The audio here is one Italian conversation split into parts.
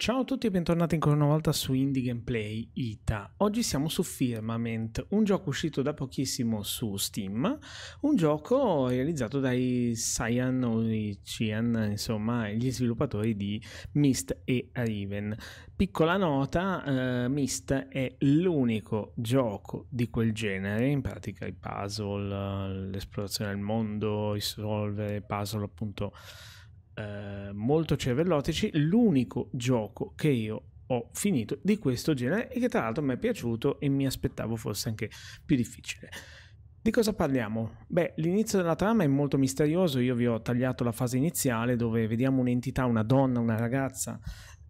Ciao a tutti e bentornati ancora una volta su Indie Gameplay Ita. Oggi siamo su Firmament, un gioco uscito da pochissimo su Steam, un gioco realizzato dai Cyan o i Cian, insomma, gli sviluppatori di Myst e Riven. Piccola nota, eh, Mist è l'unico gioco di quel genere, in pratica i puzzle, eh, l'esplorazione del mondo, i solver, puzzle appunto eh, molto cervellotici, l'unico gioco che io ho finito di questo genere e che tra l'altro mi è piaciuto e mi aspettavo fosse anche più difficile. Di cosa parliamo? Beh, l'inizio della trama è molto misterioso, io vi ho tagliato la fase iniziale dove vediamo un'entità, una donna, una ragazza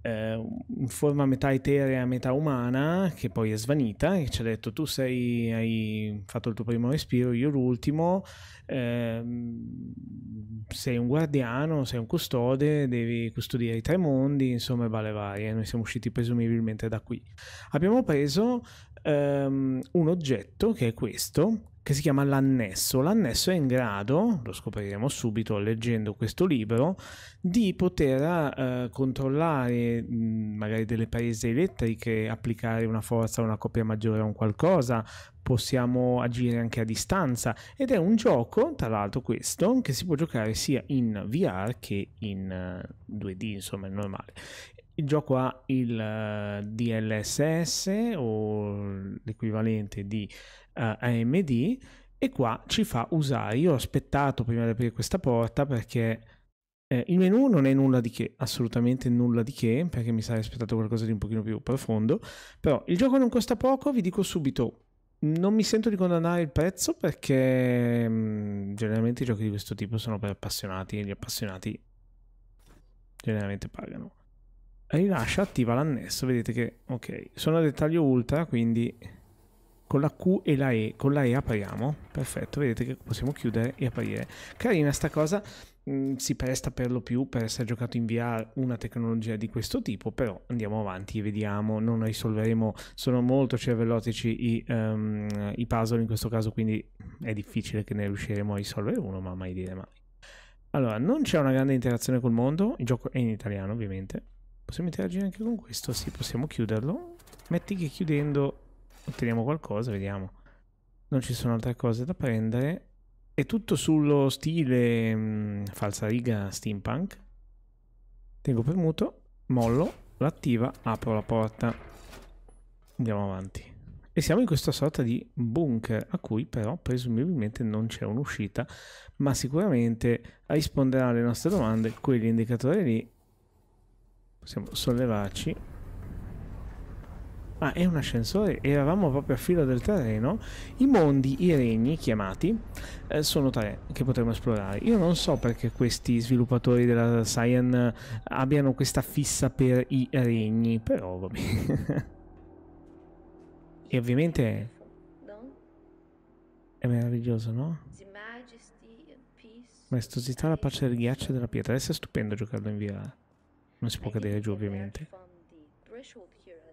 eh, in forma metà eterea, metà umana, che poi è svanita, e ci ha detto tu sei, hai fatto il tuo primo respiro, io l'ultimo, ehm, sei un guardiano, sei un custode, devi custodire i tre mondi, insomma, vale varie. Noi siamo usciti presumibilmente da qui. Abbiamo preso ehm, un oggetto che è questo, che si chiama l'annesso. L'annesso è in grado, lo scopriremo subito leggendo questo libro, di poter eh, controllare mh, magari delle prese elettriche, applicare una forza una coppia maggiore a un qualcosa, possiamo agire anche a distanza ed è un gioco, tra l'altro questo, che si può giocare sia in VR che in uh, eh, 2D, insomma, è normale. Il gioco ha il eh, DLSS o l'equivalente di eh, AMD e qua ci fa usare. Io ho aspettato prima di aprire questa porta perché eh, il menu non è nulla di che, assolutamente nulla di che, perché mi sarei aspettato qualcosa di un pochino più profondo, però il gioco non costa poco, vi dico subito, non mi sento di condannare il prezzo perché mh, mm, generalmente i giochi di questo tipo sono per appassionati e gli appassionati generalmente pagano. Rilascia, attiva l'annesso, vedete che, ok, sono a dettaglio ultra, quindi con la Q e la E, con la E apriamo, perfetto, vedete che possiamo chiudere e aprire. Carina sta cosa, mh, mm, si presta per lo più per essere giocato in VR una tecnologia di questo tipo, però andiamo avanti e vediamo, non risolveremo, sono molto cervellotici i, um, i puzzle in questo caso, quindi è difficile che ne riusciremo a risolvere uno, ma mai dire mai. Allora, non c'è una grande interazione col mondo, il gioco è in italiano ovviamente. Possiamo interagire anche con questo? Sì, possiamo chiuderlo. Metti che chiudendo otteniamo qualcosa, vediamo. Non ci sono altre cose da prendere. È tutto sullo stile mh, falsa riga steampunk. Tengo premuto, mollo, l'attiva, apro la porta. Andiamo avanti. E siamo in questa sorta di bunker a cui però presumibilmente non c'è un'uscita, ma sicuramente risponderà alle nostre domande quell'indicatore lì. Possiamo sollevarci ma è un ascensore, eravamo proprio a filo del terreno, i mondi, i regni chiamati, eh, sono tre che potremo esplorare. Io non so perché questi sviluppatori della Cyan eh, abbiano questa fissa per i regni, però va bene. e ovviamente è meraviglioso, no? Maestosità, la pace del ghiaccio e della pietra. Adesso è stupendo giocarlo in VR. Non si può cadere giù, ovviamente.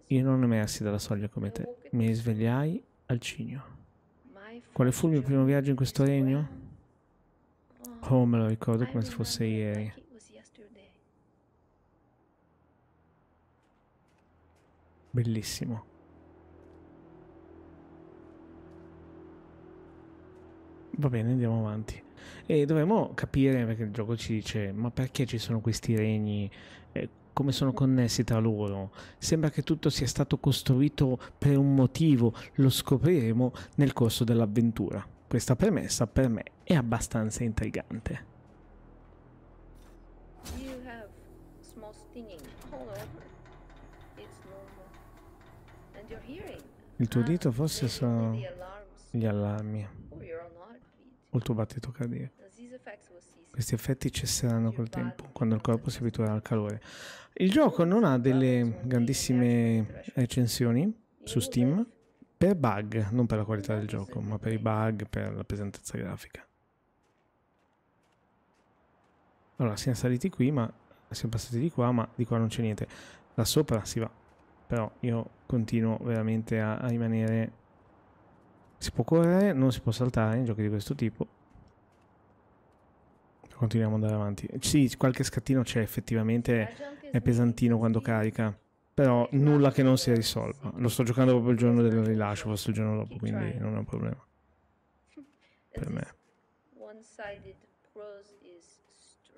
Io non emersi dalla soglia come te. Mi svegliai al cigno. Quale fu il mio primo viaggio in questo regno? Oh, me lo ricordo come se fosse ieri. Bellissimo. Va bene, andiamo avanti. E dovremmo capire, perché il gioco ci dice, ma perché ci sono questi regni come sono connessi tra loro. Sembra che tutto sia stato costruito per un motivo, lo scopriremo nel corso dell'avventura. Questa premessa per me è abbastanza intrigante. You have small stinging all over. It's normal. And your hearing. Il tuo ah, dito forse sono gli allarmi oh, o il tuo battito cardiaco. Questi effetti cesseranno col tempo, quando il corpo si abituerà al calore. Il gioco non ha delle grandissime recensioni su Steam per bug, non per la qualità esatto, del gioco, ma per i bug, per la pesantezza grafica. Allora, siamo saliti qui, ma siamo passati di qua, ma di qua non c'è niente. Da sopra si va. Però io continuo veramente a, a rimanere... Si può correre, non si può saltare in giochi di questo tipo. Continuiamo ad andare avanti. Sì, qualche scattino c'è effettivamente, è pesantino quando carica, però nulla che non si risolva. Lo sto giocando proprio il giorno del rilascio, forse il giorno dopo, quindi non è un problema. Per me.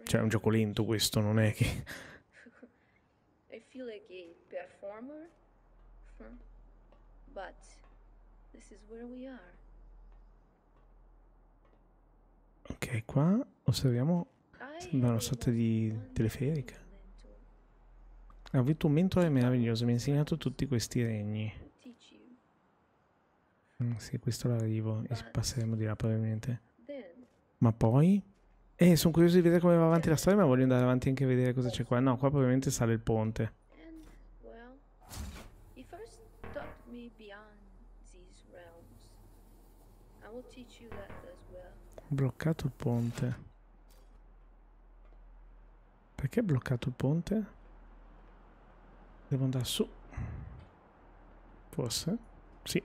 Cioè è un gioco lento questo, non è che... I feel like a performer, but this is where we are. Ok, qua osserviamo, sembra una sorta di teleferica. Ha avuto un mentore meraviglioso, mi ha insegnato tutti questi regni. Mm, sì, questo l'arrivo e passeremo di là probabilmente. Ma poi? Eh, sono curioso di vedere come va avanti la storia, ma voglio andare avanti anche a vedere cosa c'è qua. No, qua probabilmente sale il ponte. I will teach you that the Bloccato il ponte. Perché è bloccato il ponte? Devo andare su. Forse? Sì.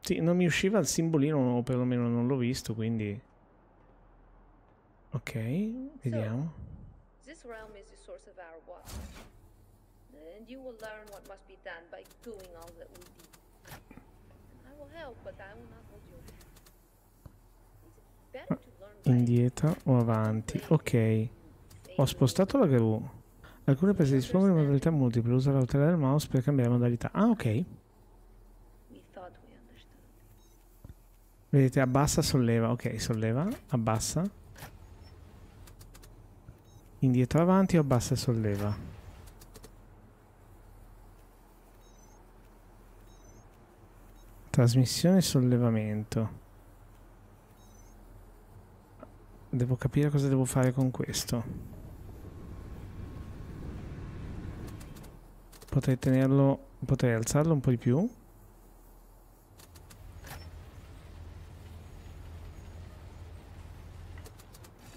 Sì, non mi usciva il simbolino, o perlomeno non l'ho visto, quindi... Ok, vediamo. So, this realm is the source of our water. And you will learn what must be done by doing all that we did. I will help, but I Indietro o avanti. Ok. Ho spostato la gru. Alcune prese dispongono di modalità multiple. Usa la del mouse per cambiare modalità. Ah, ok. Vedete, abbassa, solleva. Ok, solleva, abbassa. Indietro, avanti, o abbassa e solleva. Trasmissione e sollevamento. Devo capire cosa devo fare con questo. Potrei tenerlo... Potrei alzarlo un po' di più.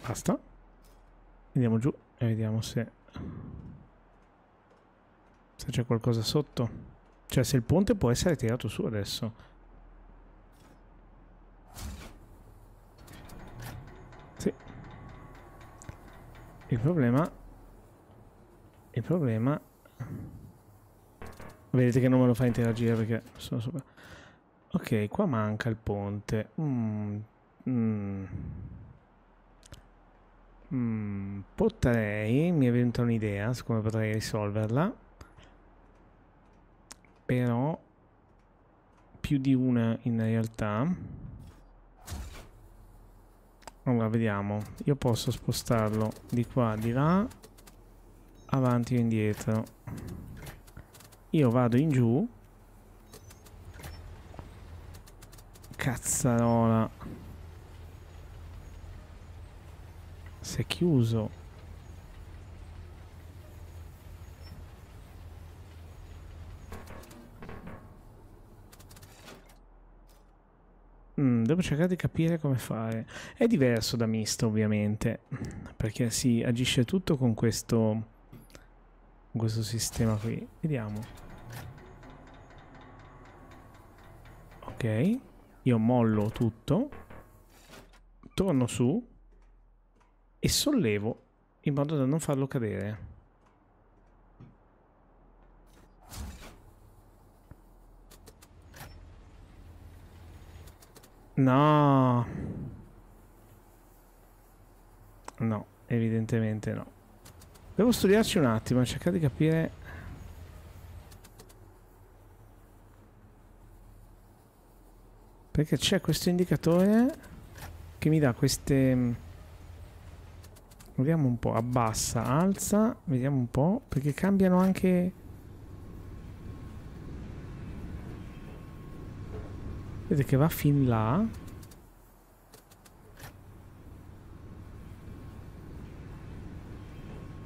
Basta. Andiamo giù e vediamo se... Se c'è qualcosa sotto. Cioè se il ponte può essere tirato su adesso. Il problema... Il problema... Vedete che non me lo fa interagire perché sono sopra. Ok, qua manca il ponte. Mm, mm. Mm, potrei, mi è venuta un'idea su come potrei risolverla. Però più di una in realtà. Allora, vediamo. Io posso spostarlo di qua, di là, avanti o indietro. Io vado in giù. Cazzarola. Si è chiuso. Mm, devo cercare di capire come fare. È diverso da misto, ovviamente, perché si agisce tutto con questo, con questo sistema qui. Vediamo. Ok, io mollo tutto, torno su e sollevo in modo da non farlo cadere. No. No, evidentemente no. Devo studiarci un attimo cercare di capire... Perché c'è questo indicatore che mi dà queste... Mm, vediamo un po', abbassa, alza, vediamo un po', perché cambiano anche Vedete che va fin là.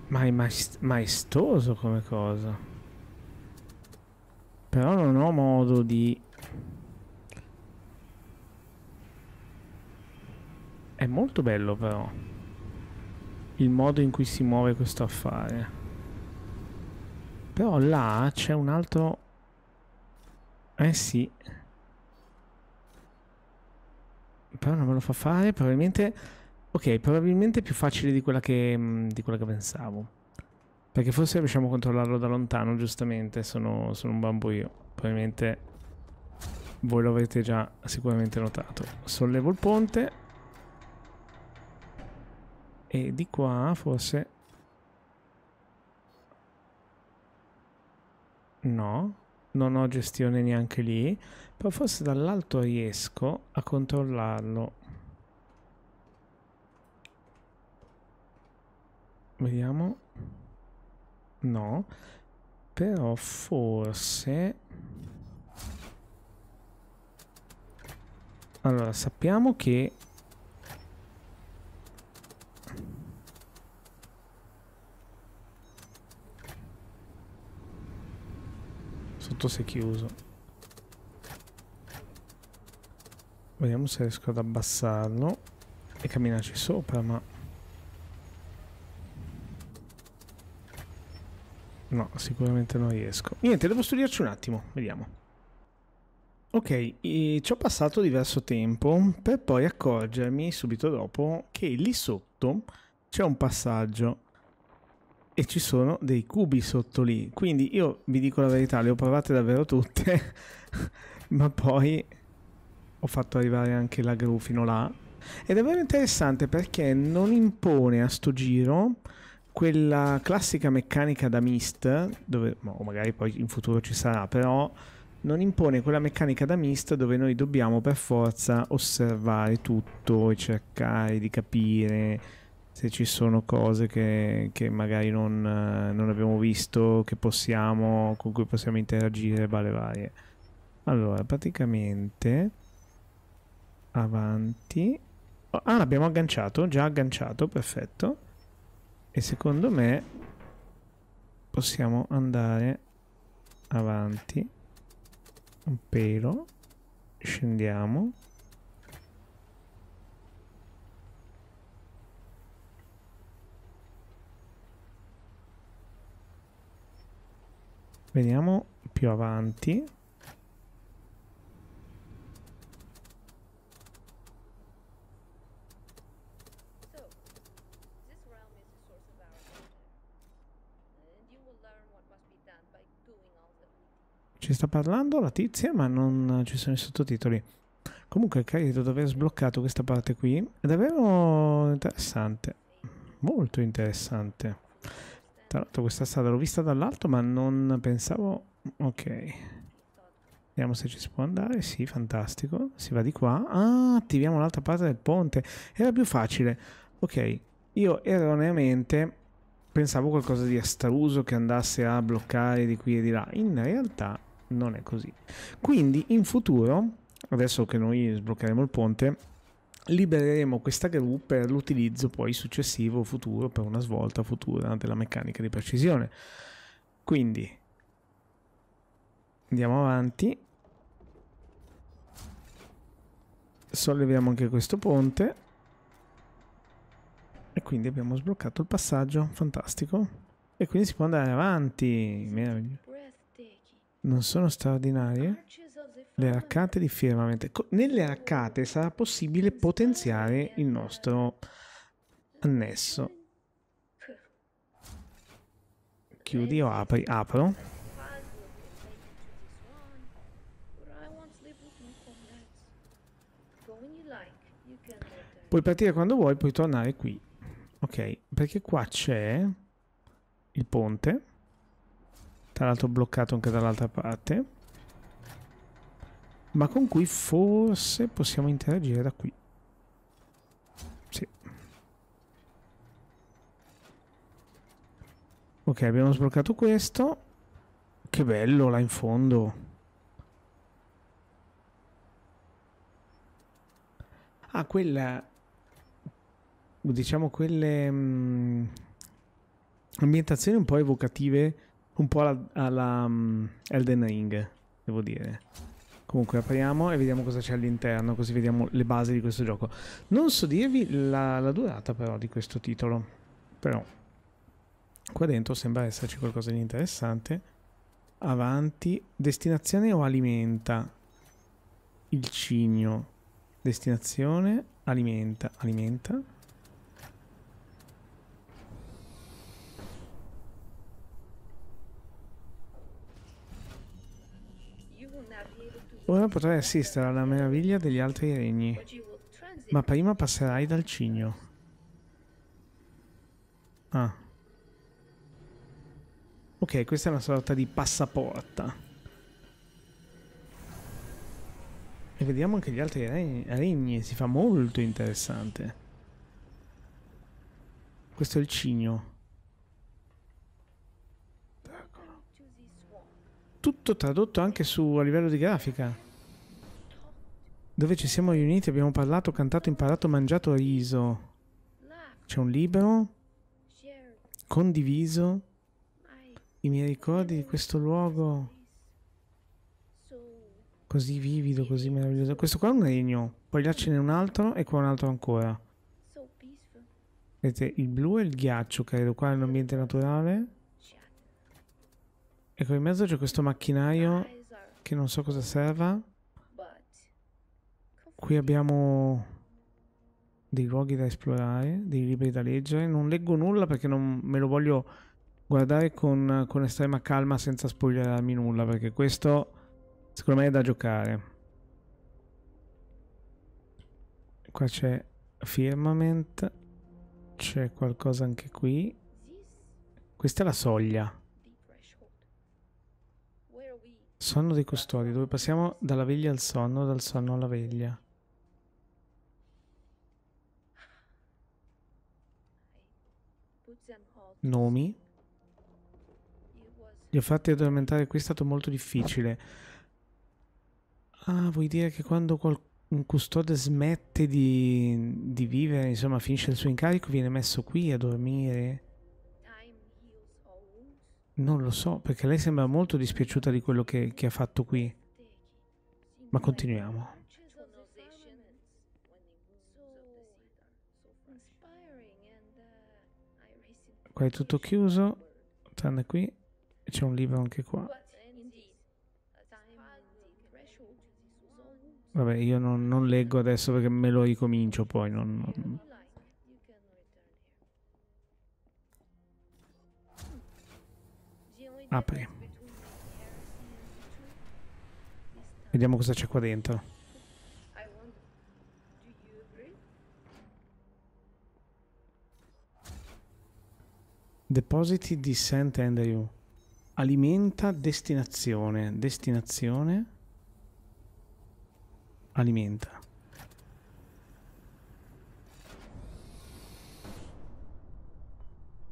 Ma è maestoso come cosa. Però non ho modo di... È molto bello però. Il modo in cui si muove questo affare. Però là c'è un altro... Eh sì. Però non me lo fa fare, probabilmente... Ok, probabilmente è più facile di quella che, mm, di quella che pensavo. Perché forse riusciamo a controllarlo da lontano, giustamente. Sono, sono un bambù io. Probabilmente voi lo avete già sicuramente notato. Sollevo il ponte. E di qua forse... No, non ho gestione neanche lì. Poi forse dall'alto riesco a controllarlo. Vediamo. No. Però forse... Allora, sappiamo che... Sotto si è chiuso. Vediamo se riesco ad abbassarlo e camminarci sopra, ma... No, sicuramente non riesco. Niente, devo studiarci un attimo, vediamo. Ok, ci ho passato diverso tempo per poi accorgermi subito dopo che lì sotto c'è un passaggio e ci sono dei cubi sotto lì. Quindi io vi dico la verità, le ho provate davvero tutte, ma poi ho fatto arrivare anche la gru fino là. Ed è vero interessante perché non impone a sto giro quella classica meccanica da mist, dove, o boh, magari poi in futuro ci sarà, però non impone quella meccanica da mist dove noi dobbiamo per forza osservare tutto e cercare di capire se ci sono cose che, che magari non, non, abbiamo visto, possiamo, con cui possiamo interagire, vale varie. Allora, praticamente avanti. ah, l'abbiamo agganciato, già agganciato, perfetto. E secondo me possiamo andare avanti un pelo. Scendiamo. Veniamo più avanti. Ci sta parlando la tizia, ma non ci sono i sottotitoli. Comunque credo di aver sbloccato questa parte qui. È davvero interessante. Molto interessante. Tra l'altro questa strada l'ho vista dall'alto, ma non pensavo... Ok. Vediamo se ci si può andare. Sì, fantastico. Si va di qua. Ah, attiviamo l'altra parte del ponte. Era più facile. Ok. Io erroneamente pensavo qualcosa di astruso che andasse a bloccare di qui e di là. In realtà non è così. Quindi in futuro, adesso che noi sbloccheremo il ponte, libereremo questa gru per l'utilizzo poi successivo futuro, per una svolta futura della meccanica di precisione. Quindi andiamo avanti, solleviamo anche questo ponte e quindi abbiamo sbloccato il passaggio, fantastico. E quindi si può andare avanti, meraviglioso non sono straordinarie? Le arcate di firmamento. Nelle arcate sarà possibile potenziare il nostro annesso. Chiudi o apri? Apro. Puoi partire quando vuoi, puoi tornare qui. Ok, perché qua c'è il ponte tra l'altro bloccato anche dall'altra parte, ma con cui forse possiamo interagire da qui. Sì. Ok, abbiamo sbloccato questo. Che bello là in fondo. Ah, quella... Diciamo quelle... Mh, mm, ambientazioni un po' evocative un po' alla, alla mm, Elden Ring, devo dire. Comunque apriamo e vediamo cosa c'è all'interno, così vediamo le basi di questo gioco. Non so dirvi la, la durata però di questo titolo, però qua dentro sembra esserci qualcosa di interessante. Avanti, destinazione o alimenta? Il cigno, destinazione, alimenta, alimenta. Ora potrai assistere alla meraviglia degli altri regni, ma prima passerai dal cigno. Ah. Ok, questa è una sorta di passaporta. E vediamo anche gli altri regni, regni si fa molto interessante. Questo è il cigno. tutto tradotto anche su, a livello di grafica. Dove ci siamo riuniti, abbiamo parlato, cantato, imparato, mangiato riso. C'è un libro condiviso. I miei ricordi di questo luogo così vivido, così meraviglioso. Questo qua è un regno, poi là ce n'è un altro e qua un altro ancora. Vedete, il blu è il ghiaccio, credo, qua è un ambiente naturale. Ecco, in mezzo c'è questo macchinaio che non so cosa serva. Qui abbiamo dei luoghi da esplorare, dei libri da leggere. Non leggo nulla perché non me lo voglio guardare con, con estrema calma senza spogliarmi nulla, perché questo secondo me è da giocare. Qua c'è Firmament, c'è qualcosa anche qui. Questa è la soglia. Sonno dei custodi, dove passiamo dalla veglia al sonno, dal sonno alla veglia. Nomi. Li ho fatti addormentare, qui è stato molto difficile. Ah, vuoi dire che quando un custode smette di, di vivere, insomma finisce il suo incarico, viene messo qui a dormire? Non lo so, perché lei sembra molto dispiaciuta di quello che, che ha fatto qui. Ma continuiamo. Qua è tutto chiuso, tranne qui. C'è un libro anche qua. Vabbè, io non, non leggo adesso perché me lo ricomincio poi. Non, non... Apri. Vediamo cosa c'è qua dentro. Depositi di St. Andrew. Alimenta destinazione. Destinazione. Alimenta.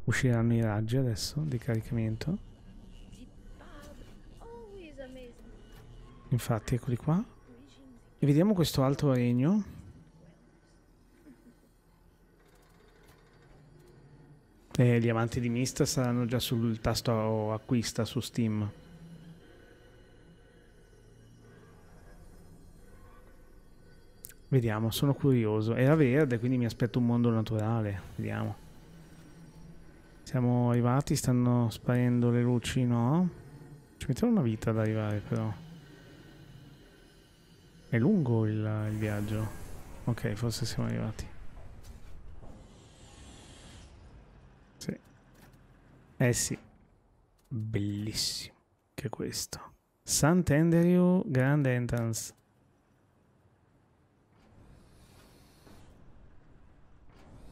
Usciranno i raggi adesso di caricamento. Infatti, eccoli qua. E vediamo questo altro regno. E eh, gli amanti di Mista saranno già sul tasto acquista su Steam. Vediamo, sono curioso. Era verde, quindi mi aspetto un mondo naturale. Vediamo. Siamo arrivati, stanno sparendo le luci, no? Ci mettiamo una vita ad arrivare, però. È lungo il, il viaggio. Ok, forse siamo arrivati. Sì. Eh sì. Bellissimo. Che questo. Sant'Andrew Grand Entrance.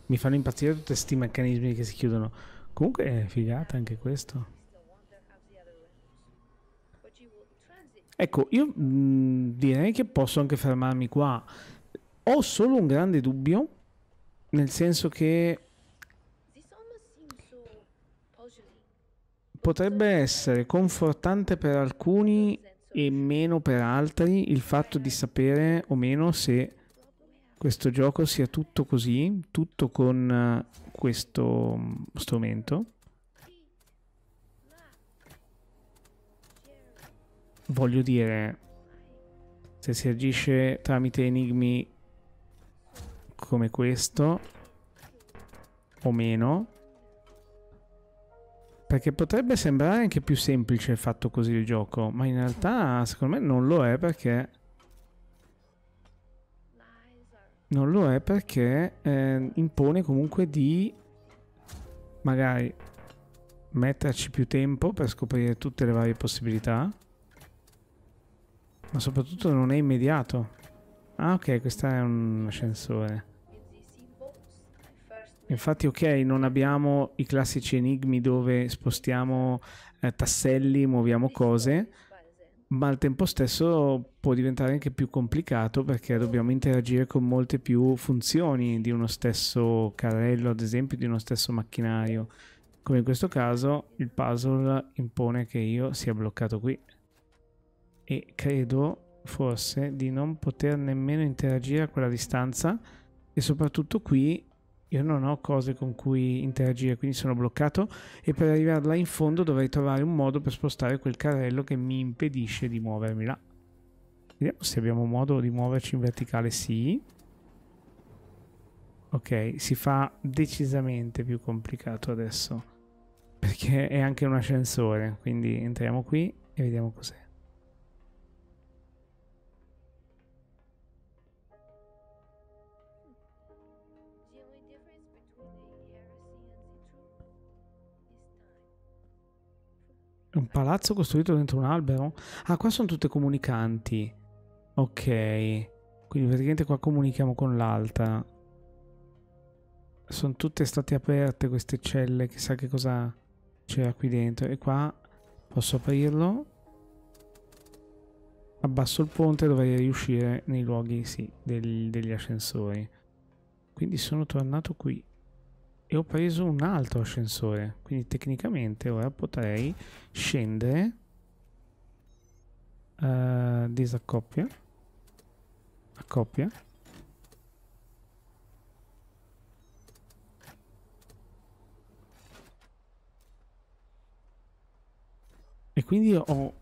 Mi fanno impazzire tutti questi meccanismi che si chiudono. Comunque è figata anche questo. Ecco, io mh, mm, direi che posso anche fermarmi qua. Ho solo un grande dubbio, nel senso che potrebbe essere confortante per alcuni e meno per altri il fatto di sapere o meno se questo gioco sia tutto così, tutto con eh, questo mm, strumento. voglio dire, se si agisce tramite enigmi come questo, o meno, perché potrebbe sembrare anche più semplice fatto così il gioco, ma in realtà secondo me non lo è perché... Non lo è perché eh, impone comunque di magari metterci più tempo per scoprire tutte le varie possibilità. Ma soprattutto non è immediato. Ah ok, questo è un ascensore. Infatti ok, non abbiamo i classici enigmi dove spostiamo eh, tasselli, muoviamo cose, ma al tempo stesso può diventare anche più complicato perché dobbiamo interagire con molte più funzioni di uno stesso carrello, ad esempio di uno stesso macchinario. Come in questo caso il puzzle impone che io sia bloccato qui e credo forse di non poter nemmeno interagire a quella distanza e soprattutto qui io non ho cose con cui interagire, quindi sono bloccato e per arrivare là in fondo dovrei trovare un modo per spostare quel carrello che mi impedisce di muovermi là. Vediamo se abbiamo modo di muoverci in verticale, sì. Ok, si fa decisamente più complicato adesso perché è anche un ascensore, quindi entriamo qui e vediamo cos'è. Un palazzo costruito dentro un albero? Ah, qua sono tutte comunicanti. Ok. Quindi praticamente qua comunichiamo con l'altra. Sono tutte state aperte queste celle, chissà che cosa c'era qui dentro. E qua posso aprirlo. Abbasso il ponte e dovrei riuscire nei luoghi, sì, del, degli ascensori. Quindi sono tornato qui e ho preso un altro ascensore, quindi tecnicamente ora potrei scendere uh, eh, disaccoppia accoppia e quindi ho,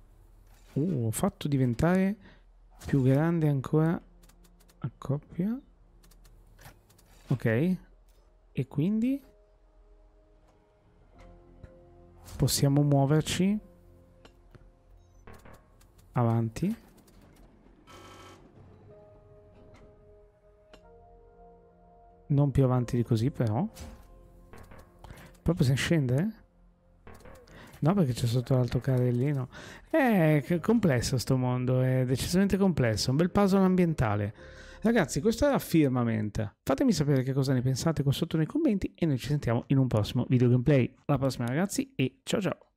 uh, ho fatto diventare più grande ancora accoppia ok e quindi? Possiamo muoverci avanti. Non più avanti di così però. Poi possiamo scendere? No, perché c'è sotto l'altro carrellino. È eh, complesso sto mondo, è decisamente complesso, un bel puzzle ambientale. Ragazzi, questo era Firmament. Fatemi sapere che cosa ne pensate qua sotto nei commenti e noi ci sentiamo in un prossimo video gameplay. Alla prossima ragazzi e ciao ciao!